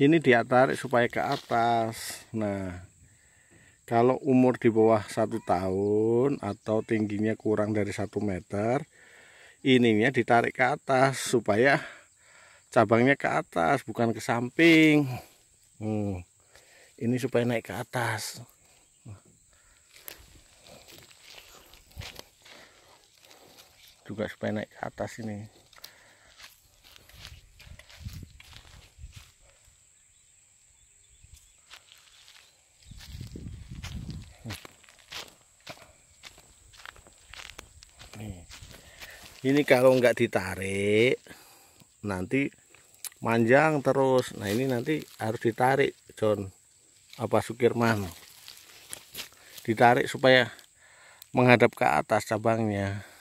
ini dia tarik supaya ke atas nah kalau umur di bawah satu tahun atau tingginya kurang dari satu meter ininya ditarik ke atas supaya cabangnya ke atas bukan ke samping hmm. ini supaya naik ke atas juga supaya naik ke atas ini Nih. Ini kalau nggak ditarik nanti manjang terus. Nah, ini nanti harus ditarik, John. Apa Sukirman. Ditarik supaya menghadap ke atas cabangnya.